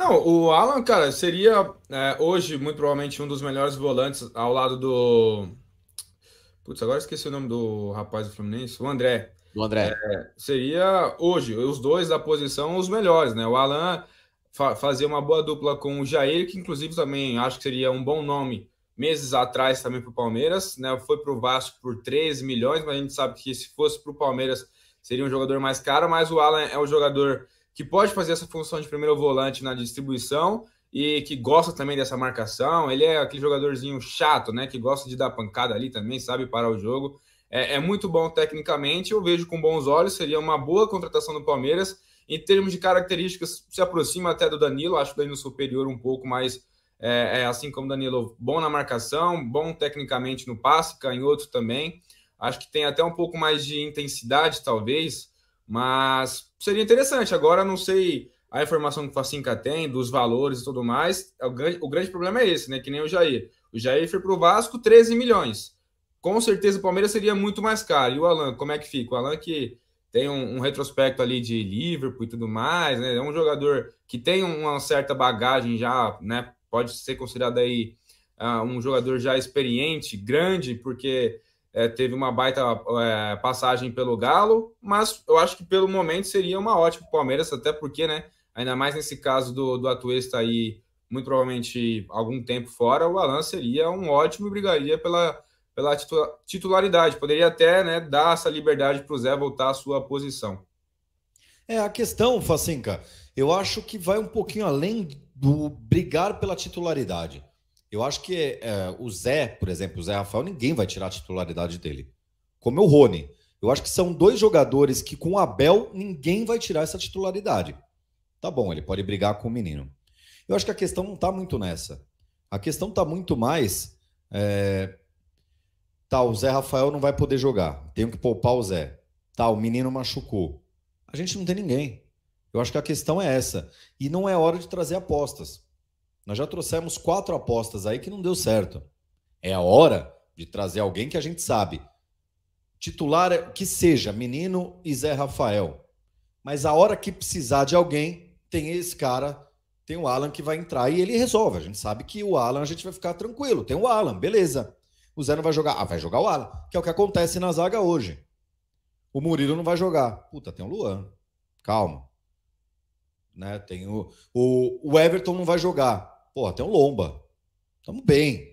Não, o Alan, cara, seria é, hoje muito provavelmente um dos melhores volantes ao lado do. Putz, agora esqueci o nome do rapaz do Fluminense, o André. O André. É, seria hoje, os dois da posição, os melhores, né? O Alan fa fazia uma boa dupla com o Jair, que inclusive também acho que seria um bom nome meses atrás também para o Palmeiras, né? Foi para o Vasco por 3 milhões, mas a gente sabe que se fosse para o Palmeiras seria um jogador mais caro, mas o Alan é o jogador que pode fazer essa função de primeiro volante na distribuição e que gosta também dessa marcação. Ele é aquele jogadorzinho chato, né? Que gosta de dar pancada ali também, sabe parar o jogo. É, é, muito bom tecnicamente, eu vejo com bons olhos, seria uma boa contratação do Palmeiras. Em termos de características, se aproxima até do Danilo, acho o Danilo superior um pouco mais, é, é, assim como o Danilo, bom na marcação, bom tecnicamente no passe, canhoto também. Acho que tem até um pouco mais de intensidade, talvez, mas seria interessante. Agora, não sei a informação que o Facinca tem, dos valores e tudo mais. É o grande, o grande problema é esse, né? Que nem o Jair. O Jair foi para o Vasco 13 milhões. Com certeza o Palmeiras seria muito mais caro. E o Alan, como é que fica? O Alan que tem um, um retrospecto ali de Liverpool e tudo mais, né? É um jogador que tem uma certa bagagem já, né? Pode ser considerado aí uh, um jogador já experiente, grande, porque é, teve uma baita é, passagem pelo Galo, mas eu acho que pelo momento seria uma ótima para o Palmeiras, até porque, né? Ainda mais nesse caso do, do Atuesta aí, muito provavelmente algum tempo fora, o Alan seria um ótimo e brigaria pela, pela titularidade. Poderia até né, dar essa liberdade para o Zé voltar à sua posição. É, a questão, Facinca, eu acho que vai um pouquinho além do brigar pela titularidade. Eu acho que é, o Zé, por exemplo, o Zé Rafael, ninguém vai tirar a titularidade dele. Como é o Rony. Eu acho que são dois jogadores que com o Abel ninguém vai tirar essa titularidade. Tá bom, ele pode brigar com o menino. Eu acho que a questão não tá muito nessa. A questão tá muito mais. É... Tá, o Zé Rafael não vai poder jogar. Tenho que poupar o Zé. Tá, o menino machucou. A gente não tem ninguém. Eu acho que a questão é essa. E não é hora de trazer apostas. Nós já trouxemos quatro apostas aí que não deu certo. É a hora de trazer alguém que a gente sabe. Titular é, que seja Menino e Zé Rafael. Mas a hora que precisar de alguém, tem esse cara, tem o Alan que vai entrar e ele resolve. A gente sabe que o Alan a gente vai ficar tranquilo. Tem o Alan, beleza. O Zé não vai jogar. Ah, vai jogar o Alan, que é o que acontece na zaga hoje. O Murilo não vai jogar. Puta, tem o Luan. Calma. Né? Tem o, o, o Everton não vai jogar. Pô, tem o Lomba. estamos bem.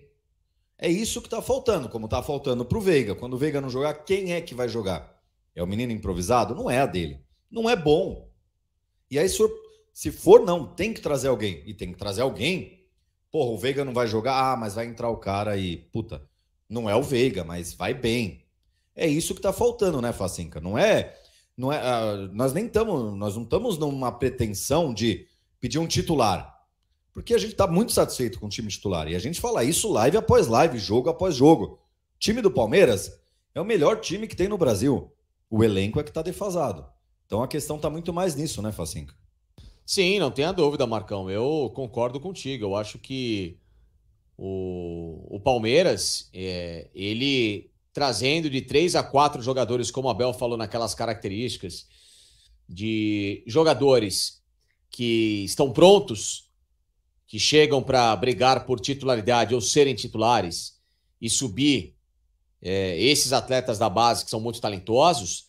É isso que tá faltando, como tá faltando pro Veiga. Quando o Veiga não jogar, quem é que vai jogar? É o menino improvisado? Não é a dele. Não é bom. E aí, se for, não, tem que trazer alguém. E tem que trazer alguém. Porra, o Veiga não vai jogar. Ah, mas vai entrar o cara e. Puta, não é o Veiga, mas vai bem. É isso que tá faltando, né, Facinca? Não é não é, uh, nós nem estamos, nós não estamos numa pretensão de pedir um titular. Porque a gente está muito satisfeito com o time titular. E a gente fala isso live após live, jogo após jogo. O time do Palmeiras é o melhor time que tem no Brasil. O elenco é que está defasado. Então a questão está muito mais nisso, né, Facinca? Sim, não tenha dúvida, Marcão. Eu concordo contigo. Eu acho que o, o Palmeiras, é, ele trazendo de três a quatro jogadores, como Abel falou naquelas características, de jogadores que estão prontos, que chegam para brigar por titularidade ou serem titulares e subir é, esses atletas da base que são muito talentosos.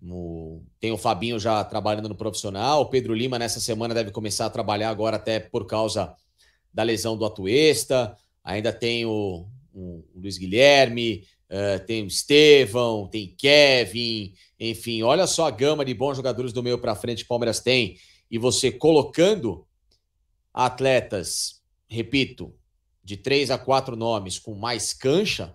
No, tem o Fabinho já trabalhando no profissional, o Pedro Lima nessa semana deve começar a trabalhar agora até por causa da lesão do Atuesta, ainda tem o, o Luiz Guilherme, eh, tem o Estevão, tem Kevin, enfim, olha só a gama de bons jogadores do meio para frente que o Palmeiras tem. E você colocando atletas, repito, de três a quatro nomes com mais cancha,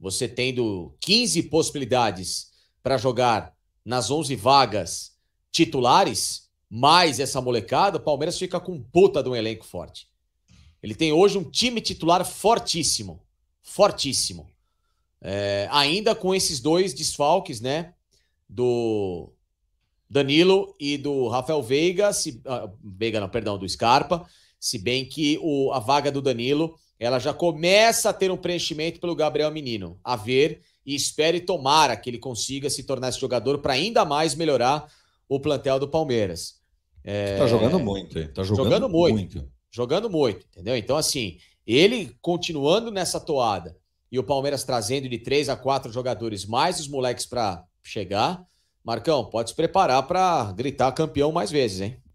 você tendo 15 possibilidades para jogar nas 11 vagas titulares, mais essa molecada, o Palmeiras fica com puta de um elenco forte. Ele tem hoje um time titular fortíssimo. Fortíssimo. É, ainda com esses dois desfalques, né? Do Danilo e do Rafael Veiga, se, ah, Veiga não, perdão, do Scarpa, se bem que o, a vaga do Danilo, ela já começa a ter um preenchimento pelo Gabriel Menino, a ver e espere tomara que ele consiga se tornar esse jogador para ainda mais melhorar o plantel do Palmeiras. É, tá jogando muito, hein? tá jogando, jogando muito, muito, Jogando muito, entendeu? Então, assim, ele continuando nessa toada, e o Palmeiras trazendo de três a quatro jogadores mais os moleques para chegar. Marcão, pode se preparar para gritar campeão mais vezes, hein?